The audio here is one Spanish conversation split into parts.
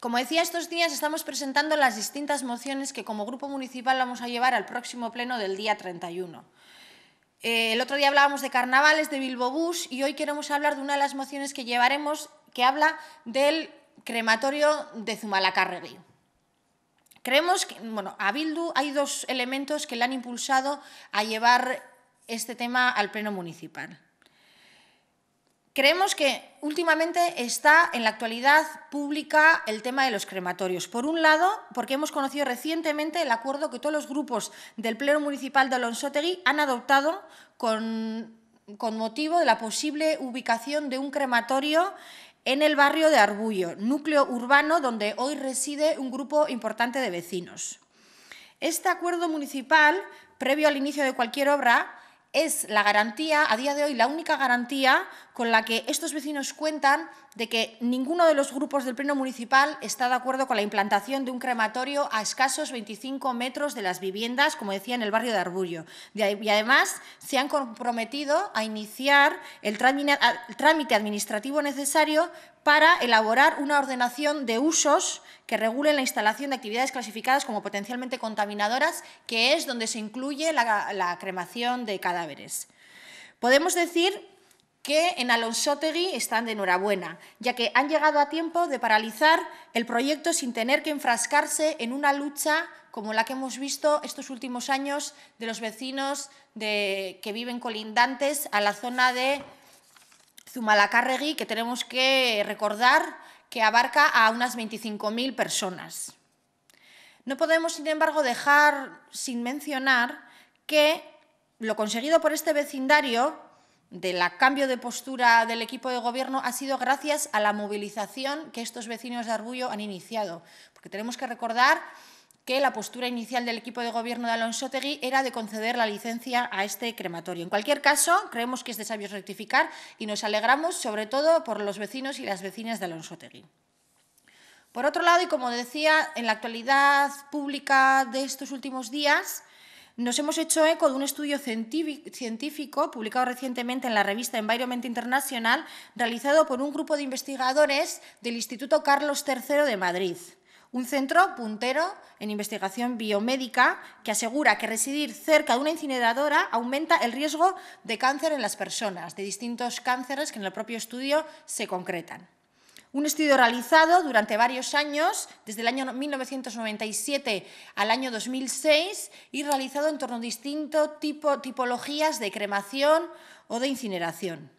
Como decía, estos días estamos presentando las distintas mociones que como grupo municipal vamos a llevar al próximo pleno del día 31. Eh, el otro día hablábamos de carnavales, de Bilbo Bus, y hoy queremos hablar de una de las mociones que llevaremos que habla del crematorio de Zumalacárregui. Creemos que bueno, a Bildu hay dos elementos que le han impulsado a llevar este tema al pleno municipal. Creemos que últimamente está en la actualidad pública el tema de los crematorios. Por un lado, porque hemos conocido recientemente el acuerdo que todos los grupos del Pleno Municipal de Alonsotegui han adoptado con, con motivo de la posible ubicación de un crematorio en el barrio de Arbullo, núcleo urbano donde hoy reside un grupo importante de vecinos. Este acuerdo municipal, previo al inicio de cualquier obra, es la garantía, a día de hoy, la única garantía con la que estos vecinos cuentan de que ninguno de los grupos del Pleno Municipal está de acuerdo con la implantación de un crematorio a escasos 25 metros de las viviendas, como decía, en el barrio de Arbullo. Y además se han comprometido a iniciar el trámite administrativo necesario para elaborar una ordenación de usos que regule la instalación de actividades clasificadas como potencialmente contaminadoras, que es donde se incluye la, la cremación de cadáveres. Podemos decir que en Alonsotegui están de enhorabuena, ya que han llegado a tiempo de paralizar el proyecto sin tener que enfrascarse en una lucha como la que hemos visto estos últimos años de los vecinos que viven colindantes a la zona de Zumalacárregui, que tenemos que recordar que abarca a unas 25.000 personas. No podemos, sin embargo, dejar sin mencionar que lo conseguido por este vecindario del cambio de postura del equipo de gobierno ha sido gracias a la movilización que estos vecinos de Argullo han iniciado. Porque tenemos que recordar que la postura inicial del equipo de gobierno de Alonso Tegui era de conceder la licencia a este crematorio. En cualquier caso, creemos que es de sabios rectificar y nos alegramos, sobre todo, por los vecinos y las vecinas de Alonso Tegui. Por otro lado, y como decía, en la actualidad pública de estos últimos días, nos hemos hecho eco de un estudio científico publicado recientemente en la revista Environment International, realizado por un grupo de investigadores del Instituto Carlos III de Madrid un centro puntero en investigación biomédica que asegura que residir cerca de una incineradora aumenta el riesgo de cáncer en las personas, de distintos cánceres que en el propio estudio se concretan. Un estudio realizado durante varios años, desde el año 1997 al año 2006, y realizado en torno a distintas tipo, tipologías de cremación o de incineración.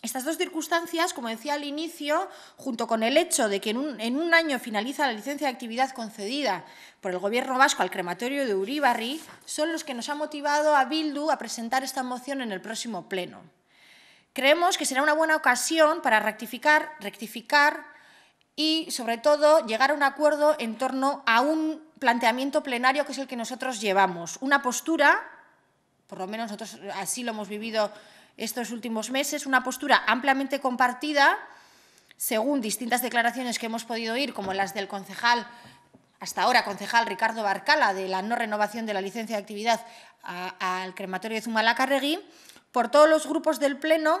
Estas dos circunstancias, como decía al inicio, junto con el hecho de que en un, año finaliza la licencia de actividad concedida por el Gobierno vasco al crematorio de Uribarri, son los que nos han motivado a Bildu a presentar esta moción en el próximo pleno. Creemos que será una buena ocasión para rectificar, rectificar y, sobre todo, llegar a un acuerdo en torno a un planteamiento plenario que es el que nosotros llevamos. Una postura, por lo menos nosotros así lo hemos vivido estos últimos meses, una postura ampliamente compartida, según distintas declaraciones que hemos podido oír, como las del concejal, hasta ahora concejal Ricardo Barcala, de la no renovación de la licencia de actividad al crematorio de Zumalacarregui, por todos los grupos del Pleno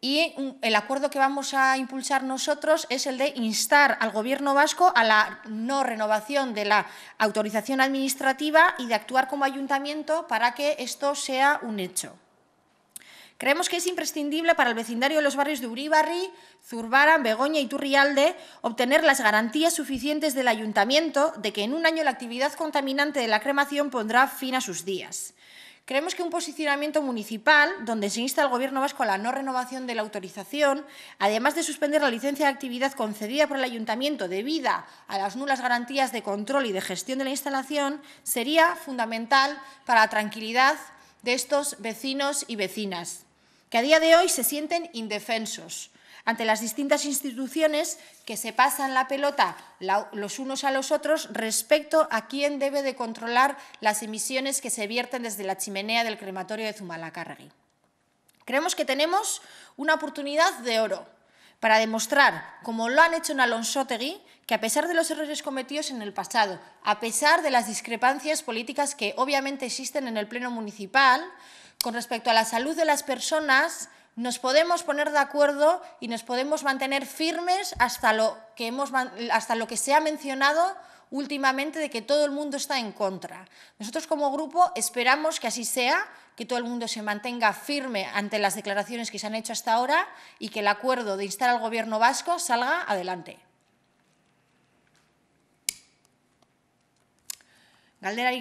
y el acuerdo que vamos a impulsar nosotros es el de instar al Gobierno vasco a la no renovación de la autorización administrativa y de actuar como ayuntamiento para que esto sea un hecho. Creemos que es imprescindible para el vecindario de los barrios de Uribarri, Zurbaran, Begoña y Turrialde obtener las garantías suficientes del ayuntamiento de que en un año la actividad contaminante de la cremación pondrá fin a sus días Creemos que un posicionamiento municipal donde se insta al Gobierno vasco a la no renovación de la autorización, además de suspender la licencia de actividad concedida por el Ayuntamiento debido a las nulas garantías de control y de gestión de la instalación, sería fundamental para la tranquilidad de estos vecinos y vecinas, que a día de hoy se sienten indefensos, ante las distintas instituciones que se pasan la pelota los unos a los otros respecto a quién debe de controlar las emisiones que se vierten desde la chimenea del crematorio de Zumalacárregui. Creemos que tenemos una oportunidad de oro para demostrar, como lo han hecho en Alonsotegui, que a pesar de los errores cometidos en el pasado, a pesar de las discrepancias políticas que obviamente existen en el Pleno Municipal, con respecto a la salud de las personas, nos podemos poner de acuerdo y nos podemos mantener firmes hasta lo que, hemos, hasta lo que se ha mencionado últimamente de que todo el mundo está en contra. Nosotros como grupo esperamos que así sea, que todo el mundo se mantenga firme ante las declaraciones que se han hecho hasta ahora y que el acuerdo de instar al Gobierno vasco salga adelante. Galdera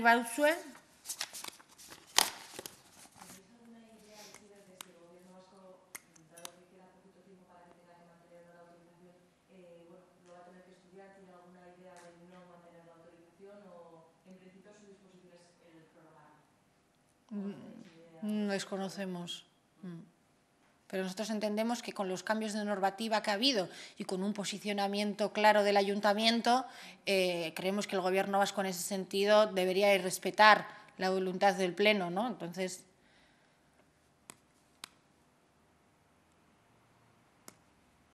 Mm, no Desconocemos. Mm. Pero nosotros entendemos que con los cambios de normativa que ha habido y con un posicionamiento claro del ayuntamiento, eh, creemos que el gobierno vasco en ese sentido debería respetar la voluntad del Pleno, ¿no? Entonces,